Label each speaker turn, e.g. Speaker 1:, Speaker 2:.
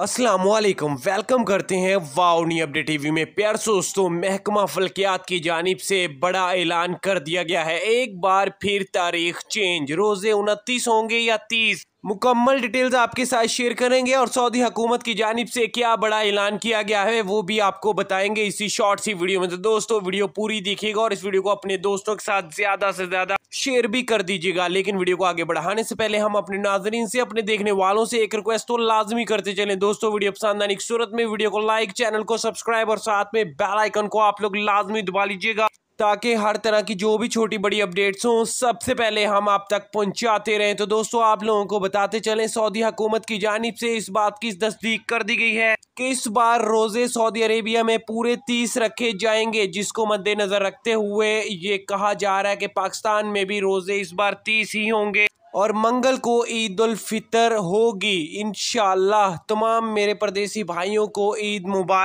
Speaker 1: Aslam welcome करते हैं वाओनी update TV में प्यार दोस्तों महकमा फलकियात की जानब से बड़ा ऐलान कर दिया गया है एक बार फिर तारीख चेंज रोज़े उनतीस होंगे या तीस मुकम्मल डिटेल्स आपके साथ शेयर करेंगे और सऊदी हुकूमत की जानब से क्या बड़ा ऐलान किया गया है वो भी आपको बताएंगे इसी शॉर्ट सी वीडियो में तो दोस्तों वीडियो पूरी देखिएगा और इस वीडियो को अपने दोस्तों के साथ ज़्यादा से ज़्यादा शेयर भी कर दीजिएगा लेकिन वीडियो को आगे बढ़ाने से पहले हम अपने नाजरीन से अपने देखने वालों से एक रिक्वेस्ट तो लाजमी करते चले दोस्तों वीडियो पसंद आने की सूरत में वीडियो को लाइक चैनल को सब्सक्राइब और साथ में बेलाइकन को आप लोग लाजमी दबा लीजिएगा ताकि हर तरह की जो भी छोटी बड़ी अपडेट्स हों सबसे पहले हम आप तक पहुंचाते रहें तो दोस्तों आप लोगों को बताते चलें सऊदी हुकूमत की जानब से इस बात की तस्दीक कर दी गई है कि इस बार रोज़े सऊदी अरेबिया में पूरे तीस रखे जाएंगे जिसको मद्देनज़र रखते हुए ये कहा जा रहा है कि पाकिस्तान में भी रोज़े इस बार तीस ही होंगे और मंगल को ईद फितर होगी इन तमाम मेरे परदेसी भाइयों को ईद मुबारक